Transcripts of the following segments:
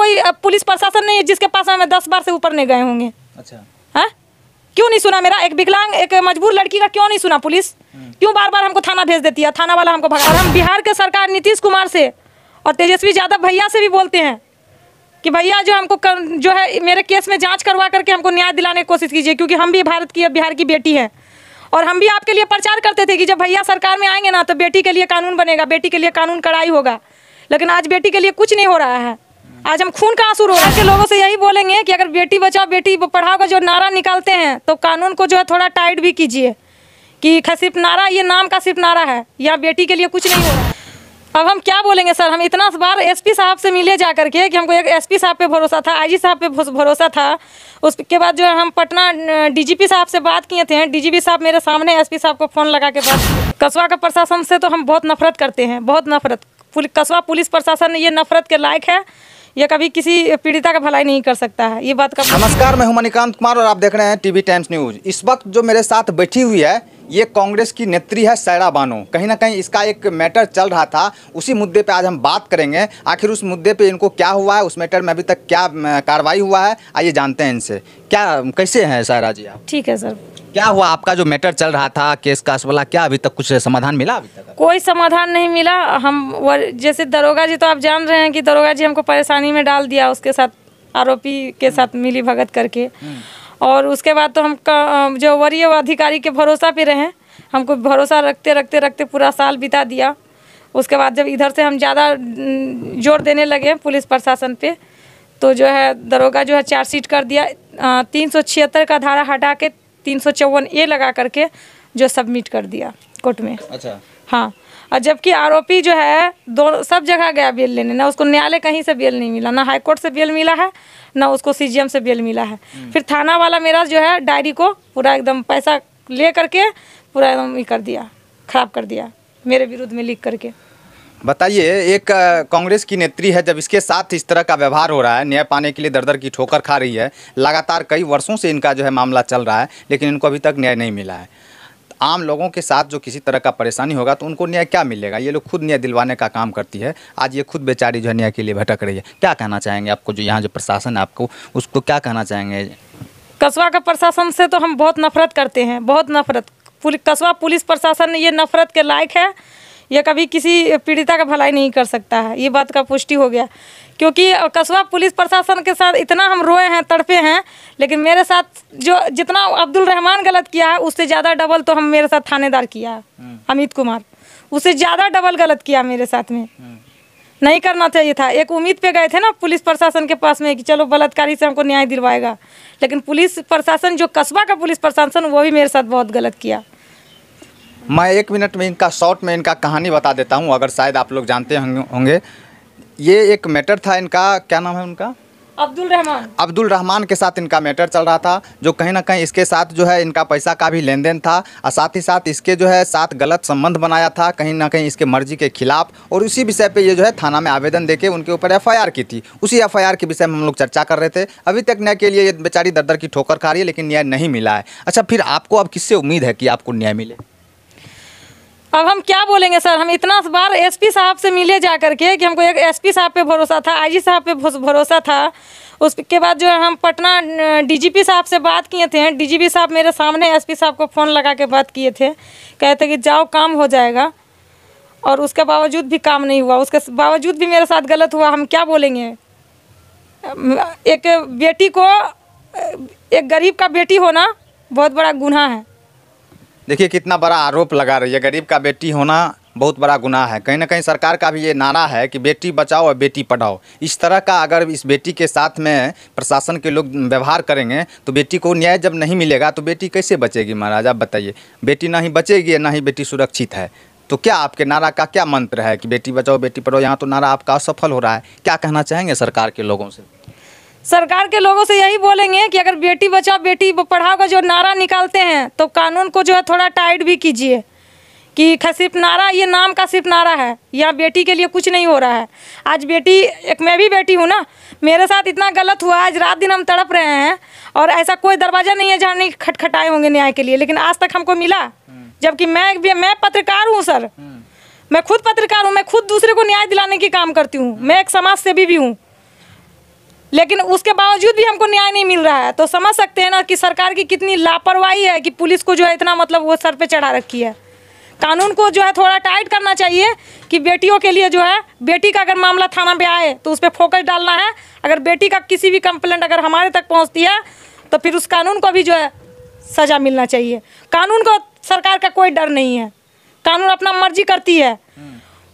कोई पुलिस प्रशासन नहीं है जिसके पास हमें दस बार से ऊपर नहीं गए होंगे अच्छा है हाँ? क्यों नहीं सुना मेरा एक विकलांग एक मजबूर लड़की का क्यों नहीं सुना पुलिस हम्म। क्यों बार बार हमको थाना भेज देती है थाना वाला हमको भगा हम बिहार के सरकार नीतीश कुमार से और तेजस्वी यादव भैया से भी बोलते हैं कि भैया जो हमको कर, जो है मेरे केस में जांच करवा करके हमको न्याय दिलाने की कोशिश कीजिए क्योंकि हम भी भारत की बिहार की बेटी है और हम भी आपके लिए प्रचार करते थे कि जब भैया सरकार में आएंगे ना तो बेटी के लिए कानून बनेगा बेटी के लिए कानून कड़ाई होगा लेकिन आज बेटी के लिए कुछ नहीं हो रहा है आज हम खून का आंसू रो रहे लोगों से यही बोलेंगे कि अगर बेटी बचाओ बेटी पढ़ाओ का जो नारा निकालते हैं तो कानून को जो है थोड़ा टाइट भी कीजिए कि सिर्फ नारा ये नाम का सिर्फ नारा है या बेटी के लिए कुछ नहीं हो रहा अब हम क्या बोलेंगे सर हम इतना बार एसपी साहब से मिले जा करके कि हमको एक एसपी साहब पे भरोसा था आईजी साहब पे भरोसा था उसके बाद जो है हम पटना डीजीपी साहब से बात किए थे डीजीपी साहब मेरे सामने एसपी साहब को फ़ोन लगा के बात कस्बा का प्रशासन से तो हम बहुत नफरत करते हैं बहुत नफरत कस्बा पुलिस प्रशासन ये नफरत के लायक है ये कभी किसी पीड़िता का भलाई नहीं कर सकता है ये बात का नमस्कार मैं हूँ मणिकांत कुमार और आप देख रहे हैं टीवी टाइम्स न्यूज इस वक्त जो मेरे साथ बैठी हुई है ये कांग्रेस की नेत्री है सैरा बानो कहीं ना कहीं इसका एक मैटर चल रहा था उसी मुद्दे पे आज हम बात करेंगे आखिर उस मुद्दे पे इनको क्या हुआ है उस मैटर में अभी तक क्या कार्रवाई हुआ है आइए जानते हैं इनसे क्या कैसे हैं सैरा जी आप ठीक है सर क्या हुआ आपका जो मैटर चल रहा था केस कास वाला क्या अभी तक कुछ समाधान मिला अभी तक कोई समाधान नहीं मिला हम जैसे दरोगा जी तो आप जान रहे हैं कि दरोगा जी हमको परेशानी में डाल दिया उसके साथ आरोपी के साथ मिली भगत करके हम्म। और उसके बाद तो हम जो वरीय अधिकारी के भरोसा पे रहे हमको भरोसा रखते रखते रखते पूरा साल बिता दिया उसके बाद जब इधर से हम ज़्यादा जोर देने लगे पुलिस प्रशासन पे तो जो है दरोगा जो है चार्जशीट कर दिया तीन सौ छिहत्तर का धारा हटा के तीन सौ चौवन ए लगा करके जो सबमिट कर दिया कोर्ट में अच्छा हाँ और जबकि आरोपी जो है दो सब जगह गया बेल लेने ना उसको न्यायालय कहीं से बेल नहीं मिला ना हाईकोर्ट से बेल मिला है ना उसको सीजीएम से बेल मिला है हम्म। फिर थाना वाला मेरा जो है डायरी को पूरा एकदम पैसा ले करके पूरा एकदम कर दिया खराब कर दिया मेरे विरुद्ध में लिख करके बताइए एक कांग्रेस की नेत्री है जब इसके साथ इस तरह का व्यवहार हो रहा है न्याय पाने के लिए दर दर की ठोकर खा रही है लगातार कई वर्षों से इनका जो है मामला चल रहा है लेकिन इनको अभी तक न्याय नहीं मिला है आम लोगों के साथ जो किसी तरह का परेशानी होगा तो उनको न्याय क्या मिलेगा ये लोग खुद न्याय दिलवाने का काम करती है आज ये खुद बेचारी जो है न्याय के लिए भटक रही है क्या कहना चाहेंगे आपको जो यहाँ जो प्रशासन है आपको उसको क्या कहना चाहेंगे कस्बा का प्रशासन से तो हम बहुत नफरत करते हैं बहुत नफरत कस्बा पुलिस प्रशासन ये नफरत के लायक है या कभी किसी पीड़िता का भलाई नहीं कर सकता है ये बात का पुष्टि हो गया क्योंकि कस्बा पुलिस प्रशासन के साथ इतना हम रोए हैं तड़पे हैं लेकिन मेरे साथ जो जितना अब्दुल रहमान गलत किया है उससे ज़्यादा डबल तो हम मेरे साथ थानेदार किया है हम्म। अमित कुमार उससे ज़्यादा डबल गलत किया मेरे साथ में हम्म। नहीं करना चाहिए था एक उम्मीद पे गए थे ना पुलिस प्रशासन के पास में कि चलो बलात्कारी से हमको न्याय दिलवाएगा लेकिन पुलिस प्रशासन जो कस्बा का पुलिस प्रशासन वो भी मेरे साथ बहुत गलत किया मैं एक मिनट में इनका शॉर्ट में इनका कहानी बता देता हूँ अगर शायद आप लोग जानते होंगे ये एक मैटर था इनका क्या नाम है उनका अब्दुल रहमान अब्दुल रहमान के साथ इनका मैटर चल रहा था जो कहीं ना कहीं इसके साथ जो है इनका पैसा का भी लेन देन था और साथ ही साथ इसके जो है साथ गलत संबंध बनाया था कहीं ना कहीं इसके मर्जी के खिलाफ और उसी विषय पे ये जो है थाना में आवेदन देके उनके ऊपर एफआईआर की थी उसी एफआईआर के विषय में हम लोग चर्चा कर रहे थे अभी तक न्याय के लिए ये बेचारी दर दर की ठोकर खा रही है लेकिन न्याय नहीं मिला है अच्छा फिर आपको अब किससे उम्मीद है कि आपको न्याय मिले अब हम क्या बोलेंगे सर हम इतना बार एसपी साहब से मिले जा करके कि हमको एक एसपी साहब पे भरोसा था आईजी साहब पे भरोसा था उसके बाद जो है हम पटना डीजीपी साहब से बात किए थे डीजीपी साहब मेरे सामने एसपी साहब को फ़ोन लगा के बात किए थे कहते कि जाओ काम हो जाएगा और उसके बावजूद भी काम नहीं हुआ उसके बावजूद भी मेरे साथ गलत हुआ हम क्या बोलेंगे एक बेटी को एक गरीब का बेटी होना बहुत बड़ा गुना है देखिए कितना बड़ा आरोप लगा रही है गरीब का बेटी होना बहुत बड़ा गुनाह है कहीं ना कहीं सरकार का भी ये नारा है कि बेटी बचाओ और बेटी पढ़ाओ इस तरह का अगर इस बेटी के साथ में प्रशासन के लोग व्यवहार करेंगे तो बेटी को न्याय जब नहीं मिलेगा तो बेटी कैसे बचेगी महाराज आप बताइए बेटी ना ही बचेगी ना ही बेटी सुरक्षित है तो क्या आपके नारा का क्या मंत्र है कि बेटी बचाओ बेटी पढ़ाओ यहाँ तो नारा आपका असफल हो रहा है क्या कहना चाहेंगे सरकार के लोगों से सरकार के लोगों से यही बोलेंगे कि अगर बेटी बचाओ बेटी पढ़ाओ का जो नारा निकालते हैं तो कानून को जो है थोड़ा टाइट भी कीजिए कि सिर्फ नारा ये नाम का सिर्फ नारा है या बेटी के लिए कुछ नहीं हो रहा है आज बेटी एक मैं भी बेटी हूँ ना मेरे साथ इतना गलत हुआ आज रात दिन हम तड़प रहे हैं और ऐसा कोई दरवाज़ा नहीं है जहाँ नहीं खटखटाए होंगे न्याय के लिए लेकिन आज तक हमको मिला जबकि मैं मैं पत्रकार हूँ सर हम्म। मैं खुद पत्रकार हूँ मैं खुद दूसरे को न्याय दिलाने की काम करती हूँ मैं एक समाज सेवी भी, भी हूँ लेकिन उसके बावजूद भी हमको न्याय नहीं मिल रहा है तो समझ सकते हैं ना कि सरकार की कितनी लापरवाही है कि पुलिस को जो है इतना मतलब वो सर पे चढ़ा रखी है कानून को जो है थोड़ा टाइट करना चाहिए कि बेटियों के लिए जो है बेटी का अगर मामला थाना पे आए तो उस पर फोकस डालना है अगर बेटी का किसी भी कंप्लेंट अगर हमारे तक पहुँचती है तो फिर उस कानून को भी जो है सज़ा मिलना चाहिए कानून को सरकार का कोई डर नहीं है कानून अपना मर्जी करती है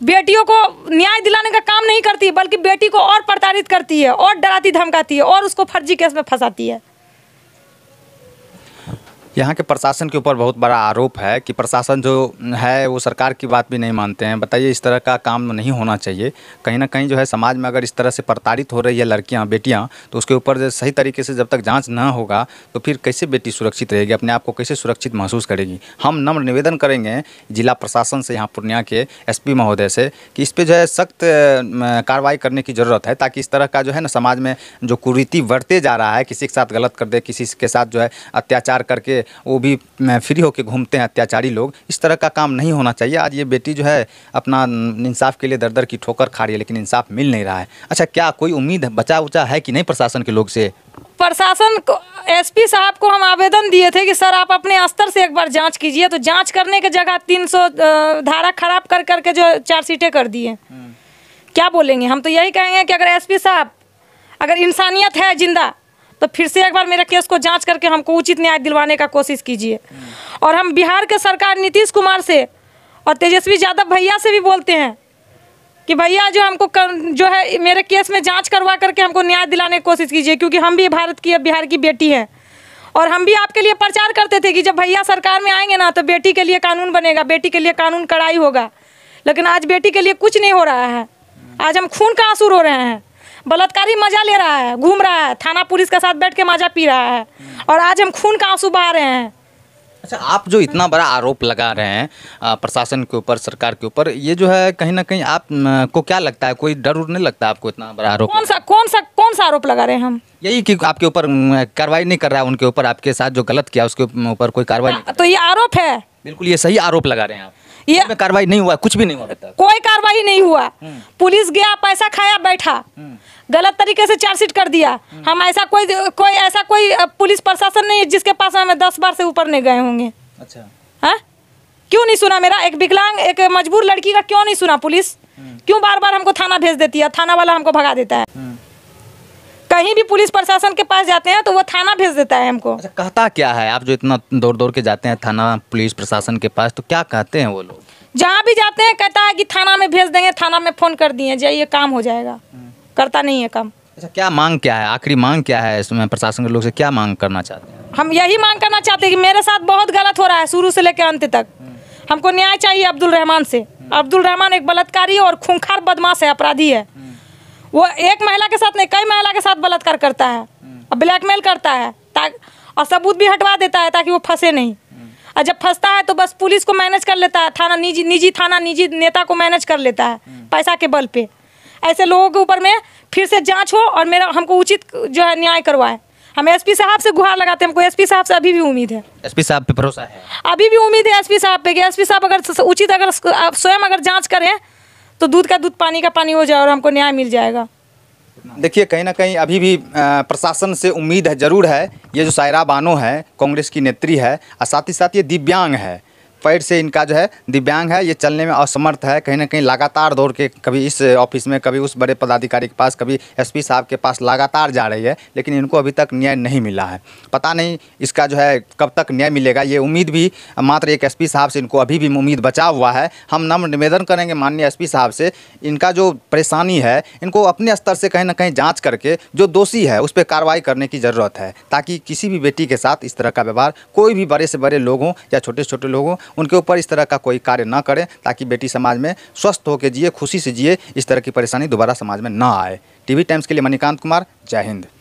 बेटियों को न्याय दिलाने का काम नहीं करती बल्कि बेटी को और प्रताड़ित करती है और डराती धमकाती है और उसको फर्जी केस में फंसाती है यहाँ के प्रशासन के ऊपर बहुत बड़ा आरोप है कि प्रशासन जो है वो सरकार की बात भी नहीं मानते हैं बताइए इस तरह का काम नहीं होना चाहिए कहीं ना कहीं जो है समाज में अगर इस तरह से प्रताड़ित हो रही है लड़कियाँ बेटियाँ तो उसके ऊपर सही तरीके से जब तक जाँच न होगा तो फिर कैसे बेटी सुरक्षित रहेगी अपने आप को कैसे सुरक्षित महसूस करेगी हम नम्र निवेदन करेंगे जिला प्रशासन से यहाँ पूर्णिया के एस महोदय से कि इस पर जो है सख्त कार्रवाई करने की ज़रूरत है ताकि इस तरह का जो है ना समाज में जो कुरीति बढ़ते जा रहा है किसी के साथ गलत कर दे किसी के साथ जो है अत्याचार करके वो भी फ्री होकर घूमते हैं अत्याचारी लोग इस तरह का काम नहीं होना चाहिए आज ये बेटी जो है अपना इंसाफ के लिए दर दर की ठोकर खा रही है लेकिन इंसाफ मिल नहीं रहा है अच्छा क्या कोई उम्मीद बचा उचा है कि नहीं प्रशासन के लोग से प्रशासन को एसपी साहब को हम आवेदन दिए थे कि सर आप अपने स्तर से एक बार जांच कीजिए तो जांच करने के जगह 300 धारा खराब कर करके जो चार सीटें कर दिए हम्म। क्या बोलेंगे हम तो यही कहेंगे कि अगर एसपी साहब अगर इंसानियत है जिंदा तो फिर से एक बार मेरे केस को जांच करके हमको उचित न्याय दिलवाने का कोशिश कीजिए और हम बिहार के सरकार नीतीश कुमार से और तेजस्वी यादव भैया से भी बोलते हैं कि भैया जो हमको कर, जो है मेरे केस में जांच करवा करके हमको न्याय दिलाने की कोशिश कीजिए क्योंकि हम भी भारत की बिहार की बेटी हैं और हम भी आपके लिए प्रचार करते थे कि जब भैया सरकार में आएंगे ना तो बेटी के लिए कानून बनेगा बेटी के लिए कानून कड़ाई होगा लेकिन आज बेटी के लिए कुछ नहीं हो रहा है आज हम खून का आंसू रो रहे हैं बलात्कारी मजा ले रहा है घूम रहा है थाना पुलिस के साथ बैठ के मजा पी रहा है और आज हम खून का आंसू बहा रहे हैं अच्छा आप जो इतना बड़ा आरोप लगा रहे हैं प्रशासन के ऊपर सरकार के ऊपर ये जो है कहीं ना कहीं आप को क्या लगता है कोई डर उर नहीं लगता आपको इतना बड़ा आरोप कौन सा कौन सा कौन सा आरोप लगा रहे हैं हम यही कि आपके ऊपर कार्रवाई नहीं कर रहा है उनके ऊपर आपके साथ जो गलत किया उसके ऊपर कोई कार्रवाई हाँ, तो ये आरोप है बिल्कुल ये सही आरोप लगा रहे हैं आप ये कार्रवाई नहीं हुआ कुछ भी नहीं हुआ कोई कार्रवाई नहीं हुआ हम्म। पुलिस गया पैसा खाया बैठा हम्म। गलत तरीके से चार्जशीट कर दिया हम्म। हम ऐसा कोई कोई ऐसा कोई पुलिस प्रशासन नहीं है जिसके पास हम दस बार से ऊपर नहीं गए होंगे अच्छा है हाँ? क्यों नहीं सुना मेरा एक विकलांग एक मजबूर लड़की का क्यों नहीं सुना पुलिस क्यों बार बार हमको थाना भेज देती है थाना वाला हमको भगा देता है कहीं भी पुलिस प्रशासन के पास जाते हैं तो वो थाना भेज देता है हमको अच्छा कहता क्या है आप जो इतना दौड़ दौड़ के जाते हैं थाना पुलिस प्रशासन के पास तो क्या कहते हैं वो लोग जहाँ भी जाते हैं कहता है कि थाना में भेज देंगे थाना में फ़ोन कर दिए जाइए काम हो जाएगा करता नहीं है काम अच्छा क्या मांग क्या है आखिरी मांग क्या है इसमें प्रशासन के लोग से क्या मांग करना चाहते हैं हम यही मांग करना चाहते हैं कि मेरे साथ बहुत गलत हो रहा है शुरू से लेकर अंत तक हमको न्याय चाहिए अब्दुल रहमान से अब्दुल रहमान एक बलात्कारी और खूंखार बदमाश है अपराधी है वो एक महिला के साथ नहीं कई महिला के साथ बलात्कार करता है हम्म। और ब्लैकमेल करता है और सबूत भी हटवा देता है ताकि वो फंसे नहीं हम्म। और जब फंसता है तो बस पुलिस को मैनेज कर लेता है थाना निजी निजी थाना निजी नेता को मैनेज कर लेता है हम्म। पैसा के बल पे ऐसे लोगों के ऊपर में फिर से जांच हो और मेरा हमको उचित जो है न्याय करवाए हम एसपी साहब से गुहार लगाते हैं हमको एसपी साहब से अभी भी उम्मीद है एसपी साहब पे भरोसा है अभी भी उम्मीद है एसपी साहब पे कि एसपी साहब अगर उचित अगर स्वयं अगर जांच करें तो दूध का दूध पानी का पानी हो जाए और हमको न्याय मिल जाएगा देखिए कहीं ना कहीं अभी भी प्रशासन से उम्मीद है ज़रूर है ये जो सायरा बानो है कांग्रेस की नेत्री है और साथ ही साथ ये दिव्यांग है पैर से इनका जो है दिव्यांग है ये चलने में असमर्थ है कहीं ना कहीं लगातार दौड़ के कभी इस ऑफिस में कभी उस बड़े पदाधिकारी के पास कभी एसपी साहब के पास लगातार जा रही है लेकिन इनको अभी तक न्याय नहीं मिला है पता नहीं इसका जो है कब तक न्याय मिलेगा ये उम्मीद भी मात्र एक एस साहब से इनको अभी भी उम्मीद बचा हुआ है हम नम्र निवेदन करेंगे माननीय एस साहब से इनका जो परेशानी है इनको अपने स्तर से कहीं ना कहीं जाँच करके जो दोषी है उस पर कार्रवाई करने की ज़रूरत है ताकि किसी भी बेटी के साथ इस तरह का व्यवहार कोई भी बड़े से बड़े लोग हों या छोटे छोटे लोग हों उनके ऊपर इस तरह का कोई कार्य ना करें ताकि बेटी समाज में स्वस्थ होकर जिए खुशी से जिए इस तरह की परेशानी दोबारा समाज में ना आए टीवी टाइम्स के लिए मणिकांत कुमार जय हिंद